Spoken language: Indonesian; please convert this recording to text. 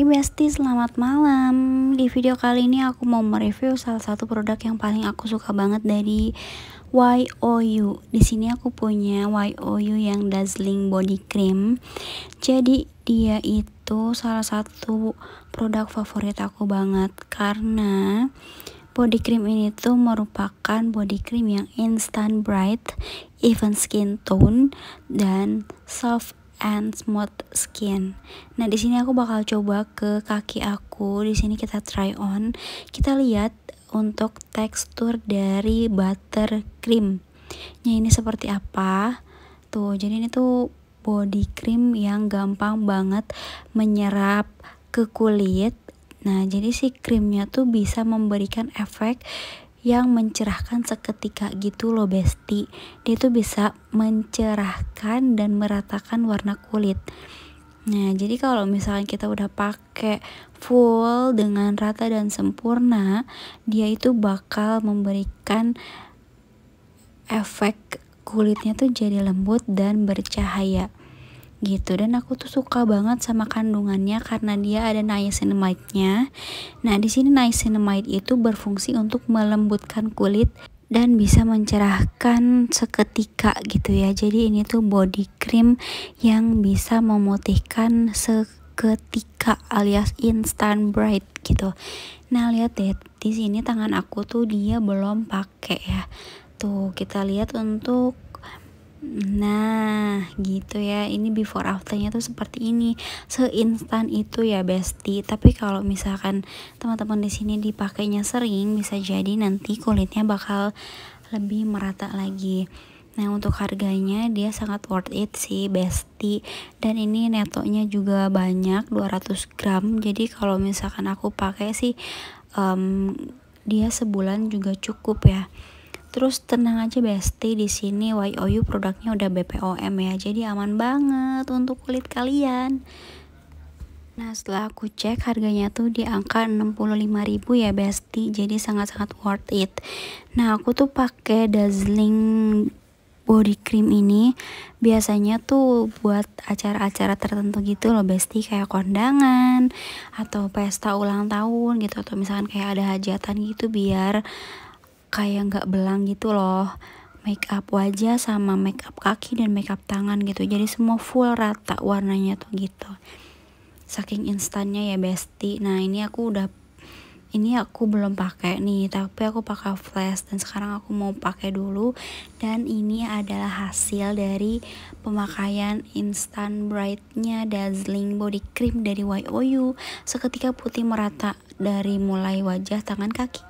Hai Besti, selamat malam. Di video kali ini aku mau mereview salah satu produk yang paling aku suka banget dari YOU. Di sini aku punya YOU yang dazzling body cream. Jadi dia itu salah satu produk favorit aku banget karena body cream ini tuh merupakan body cream yang instant bright, even skin tone dan soft and smooth skin. Nah, di sini aku bakal coba ke kaki aku. Di sini kita try on. Kita lihat untuk tekstur dari butter cream. Nya ini seperti apa? Tuh, jadi ini tuh body cream yang gampang banget menyerap ke kulit. Nah, jadi si krimnya tuh bisa memberikan efek yang mencerahkan seketika gitu loh besti dia tuh bisa mencerahkan dan meratakan warna kulit Nah, jadi kalau misalnya kita udah pakai full dengan rata dan sempurna, dia itu bakal memberikan efek kulitnya tuh jadi lembut dan bercahaya gitu dan aku tuh suka banget sama kandungannya karena dia ada niacinamide-nya. Nah, di sini niacinamide itu berfungsi untuk melembutkan kulit dan bisa mencerahkan seketika gitu ya. Jadi ini tuh body cream yang bisa memutihkan seketika alias instant bright gitu. Nah, lihat deh di sini tangan aku tuh dia belum pakai ya. Tuh, kita lihat untuk Nah, gitu ya. Ini before afternya tuh seperti ini. Seinstan itu ya, Besti. Tapi kalau misalkan teman-teman di sini dipakainya sering, bisa jadi nanti kulitnya bakal lebih merata lagi. Nah, untuk harganya dia sangat worth it sih, Besti. Dan ini netonya juga banyak, 200 gram. Jadi kalau misalkan aku pakai sih um, dia sebulan juga cukup ya. Terus tenang aja bestie di sini YOU produknya udah BPOM ya. Jadi aman banget untuk kulit kalian. Nah, setelah aku cek harganya tuh di angka 65.000 ya Besti. Jadi sangat-sangat worth it. Nah, aku tuh pakai dazzling body cream ini biasanya tuh buat acara-acara tertentu gitu loh besti kayak kondangan atau pesta ulang tahun gitu atau misalkan kayak ada hajatan gitu biar kayak nggak belang gitu loh make up wajah sama make up kaki dan make up tangan gitu jadi semua full rata warnanya tuh gitu saking instannya ya besti nah ini aku udah ini aku belum pakai nih tapi aku pakai flash dan sekarang aku mau pakai dulu dan ini adalah hasil dari pemakaian instant brightnya dazzling body cream dari YOU seketika putih merata dari mulai wajah tangan kaki